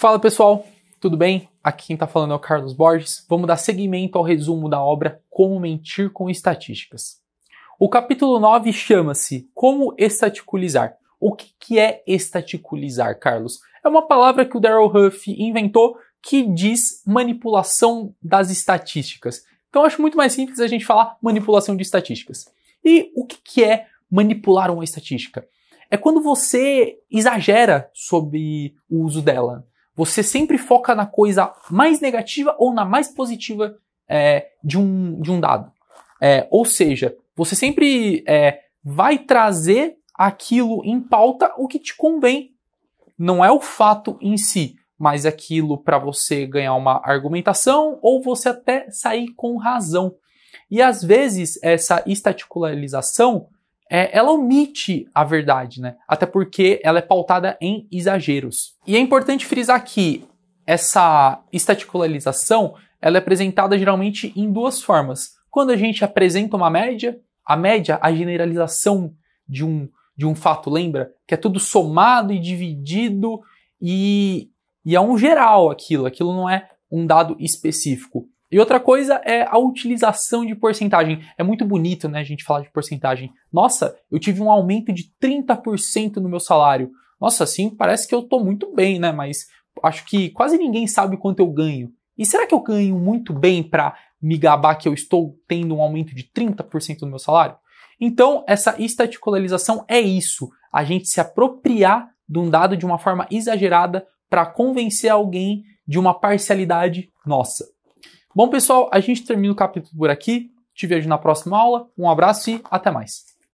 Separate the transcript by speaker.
Speaker 1: Fala pessoal, tudo bem? Aqui quem está falando é o Carlos Borges. Vamos dar seguimento ao resumo da obra Como Mentir com Estatísticas. O capítulo 9 chama-se Como Estaticulizar. O que, é estaticulizar, Carlos? É uma palavra que o Daryl Huff inventou que diz manipulação das estatísticas. Então acho muito mais simples a gente falar manipulação de estatísticas. E o que é manipular uma estatística? É quando você exagera sobre o uso dela. Você sempre foca na coisa mais negativa ou na mais positiva é, de, um, de um dado. É, ou seja, você sempre é, vai trazer aquilo em pauta o que te convém. Não é o fato em si, mas aquilo para você ganhar uma argumentação ou você até sair com razão. E às vezes essa estaticularização é, ela omite a verdade, né? Até porque ela é pautada em exageros. E é importante frisar que essa estaticularização ela é apresentada geralmente em duas formas. Quando a gente apresenta uma média, a média, a generalização de um, de um fato, lembra? Que é tudo somado e dividido e, e é um geral aquilo, aquilo não é um dado específico. E outra coisa é a utilização de porcentagem. É muito bonito, né, a gente falar de porcentagem. Nossa, eu tive um aumento de 30% no meu salário. Nossa, assim, parece que eu tô muito bem, né? Mas acho que quase ninguém sabe quanto eu ganho. E será que eu ganho muito bem para me gabar que eu estou tendo um aumento de 30% no meu salário? Então, essa estaticularização é isso, a gente se apropriar de um dado de uma forma exagerada para convencer alguém de uma parcialidade nossa. Bom, pessoal, a gente termina o capítulo por aqui. Te vejo na próxima aula. Um abraço e até mais.